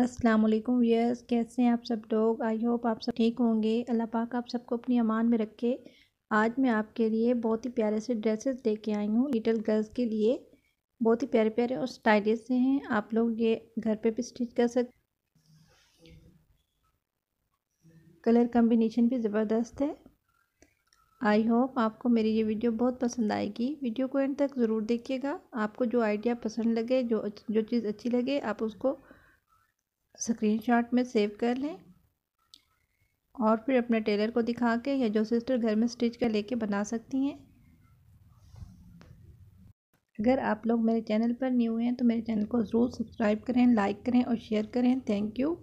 अस्सलाम वालेकुम यस कैसे हैं आप सब लोग आई होप आप सब ठीक होंगे अल्लाह पाक आप सबको अपनी अमान में रखे आज मैं आपके लिए बहुत ही प्यारे से ड्रेसेस लेके आई हूँ लिटिल गर्ल्स के लिए बहुत ही प्यारे प्यारे और स्टाइलिश से हैं आप लोग ये घर पे भी स्टिच कर सकते कलर कम्बिनेशन भी ज़बरदस्त है आई होप आपको मेरी ये वीडियो बहुत पसंद आएगी वीडियो को एंड तक ज़रूर देखिएगा आपको जो आइडिया पसंद लगे जो जो चीज़ अच्छी लगे आप उसको स्क्रीनशॉट में सेव कर लें और फिर अपने टेलर को दिखा के या जो सिस्टर घर में स्टिच कर लेके बना सकती हैं अगर आप लोग मेरे चैनल पर न्यू हैं तो मेरे चैनल को ज़रूर सब्सक्राइब करें लाइक करें और शेयर करें थैंक यू